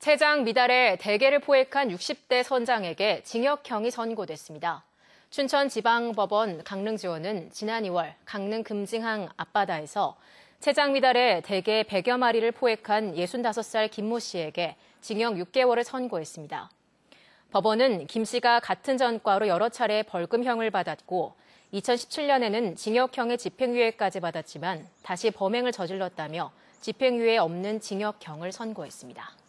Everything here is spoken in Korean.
체장 미달에 대게를 포획한 60대 선장에게 징역형이 선고됐습니다. 춘천지방법원 강릉지원은 지난 2월 강릉 금징항 앞바다에서 체장 미달에 대게 100여 마리를 포획한 65살 김모 씨에게 징역 6개월을 선고했습니다. 법원은 김 씨가 같은 전과로 여러 차례 벌금형을 받았고 2017년에는 징역형의 집행유예까지 받았지만 다시 범행을 저질렀다며 집행유예 없는 징역형을 선고했습니다.